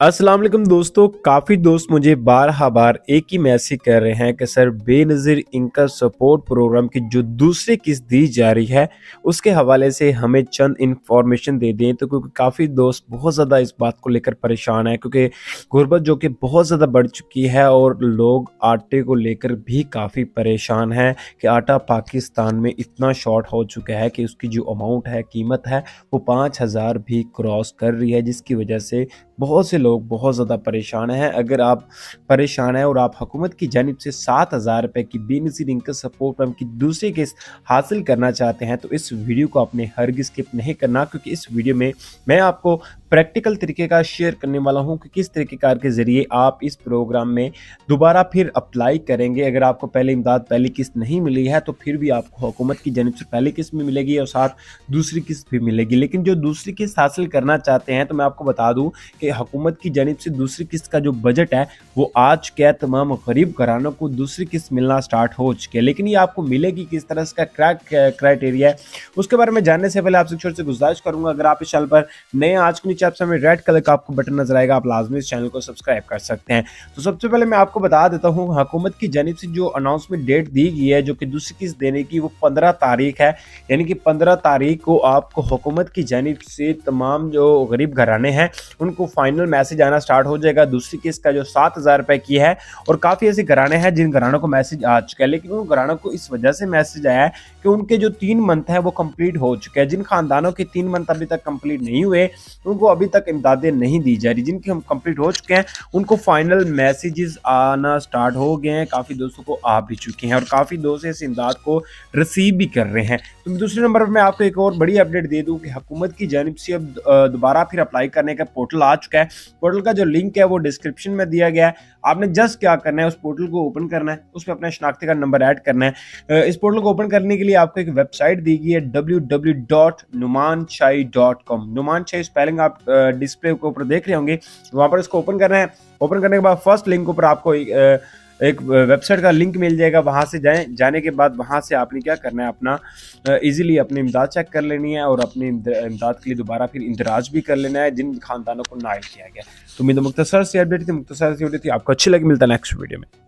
असलम दोस्तों काफ़ी दोस्त मुझे हा बार एक ही मैसेज कर रहे हैं कि सर बेनज़ीर इनका सपोर्ट प्रोग्राम की जो दूसरी किस्त दी जा रही है उसके हवाले से हमें चंद इन्फॉर्मेशन दे दें तो क्योंकि काफ़ी दोस्त बहुत ज़्यादा इस बात को लेकर परेशान है क्योंकि गुर्बत जो कि बहुत ज़्यादा बढ़ चुकी है और लोग आटे को लेकर भी काफ़ी परेशान हैं कि आटा पाकिस्तान में इतना शॉर्ट हो चुका है कि उसकी जो अमाउंट है कीमत है वो पाँच भी क्रॉस कर रही है जिसकी वजह से बहुत से लोग बहुत ज़्यादा परेशान हैं अगर आप परेशान हैं और आप हुकूमत की जानब से सात हज़ार रुपये की बेनसी इनकम सपोर्ट प्रोग्राम की दूसरी किस्त हासिल करना चाहते हैं तो इस वीडियो को आपने हर स्किप नहीं करना क्योंकि इस वीडियो में मैं आपको प्रैक्टिकल तरीके का शेयर करने वाला हूँ कि किस तरीके कार के ज़रिए आप इस प्रोग्राम में दोबारा फिर अप्लाई करेंगे अगर आपको पहले इमदाद पहली किस्त नहीं मिली है तो फिर भी आपको हुकूमत की जानब से पहली किस्त भी मिलेगी और साथ दूसरी किस्त भी मिलेगी लेकिन जो दूसरी किस्त हासिल करना चाहते हैं तो मैं आपको बता दूँ कि हुकूमत की जानब से दूसरी किस्त का जो बजट है वो आज के तमाम गरीब घरानों को दूसरी किस्त मिलना स्टार्ट हो चुकी है लेकिन ये आपको मिलेगी किस तरह इसका क्रैक क्राइटेरिया है उसके बारे में जानने से पहले आपसे छोटे से गुजारिश करूँगा अगर आप इस चैनल पर नए आज के नीचे आपसे हमें रेड कलर का आपको बटन नजर आएगा आप लाजमी इस चैनल को सब्सक्राइब कर सकते हैं तो सबसे पहले मैं आपको बता देता हूँ हुकूमत की जानब से जो अनाउंसमेंट डेट दी गई है जो कि दूसरी किस्त देने की वो पंद्रह तारीख है यानी कि पंद्रह तारीख को आपको हुकूमत की जानब से तमाम जो गरीब घराने हैं उनको फाइनल मैसेज आना स्टार्ट हो जाएगा दूसरी किस्त का जो सात हज़ार रुपये की है और काफ़ी ऐसे घराने हैं जिन घरानों को मैसेज आ चुका है लेकिन उन घरानों को इस वजह से मैसेज आया है कि उनके जो तीन मंथ हैं वो कम्प्लीट हो चुके हैं जिन खानदानों के तीन मंथ अभी तक कम्प्लीट नहीं हुए उनको अभी तक इमदादें नहीं दी जा रही जिनकी हम कंप्लीट हो चुके हैं उनको फाइनल मैसेजेस आना स्टार्ट हो गए हैं काफ़ी दोस्तों को आ भी चुके हैं और काफ़ी दोस्त इस इमदाद को रिसीव भी कर रहे हैं तो दूसरे नंबर पर मैं आपको एक और बड़ी अपडेट दे दूँ कि हुकूमत की जानब से अब दोबारा फिर अप्लाई करने का पोर्टल आ चुका है पोर्टल का जो लिंक है वो डिस्क्रिप्शन में दिया गया है आपने जस्ट क्या करना है उस पोर्टल को ओपन करना है उस पर अपना शनाख्ती का नंबर ऐड करना है इस पोर्टल को ओपन करने के लिए आपको एक वेबसाइट दी गई है W W dot Numan Shahi dot com Numan Shahi spelling आप डिस्प्ले के ऊपर देख रहे होंगे वहाँ पर इसको ओपन करना है ओपन करने के बाद फर्स्ट लिंक के ऊपर आपको एक, वेबसाइट का लिंक मिल जाएगा वहाँ से जाए जाने के बाद वहाँ से आपने क्या करना है अपना इजीली अपनी इमदाद चेक कर लेनी है और अपनी इमदाद के लिए दोबारा फिर इंदराज भी कर लेना है जिन खानदानों को नायल किया गया तो उम्मीद मुख्तसर से अपडेट थी मुख्तसर से अपडेट थी आपको अच्छी लगी मिलता है नेक्स्ट वीडियो में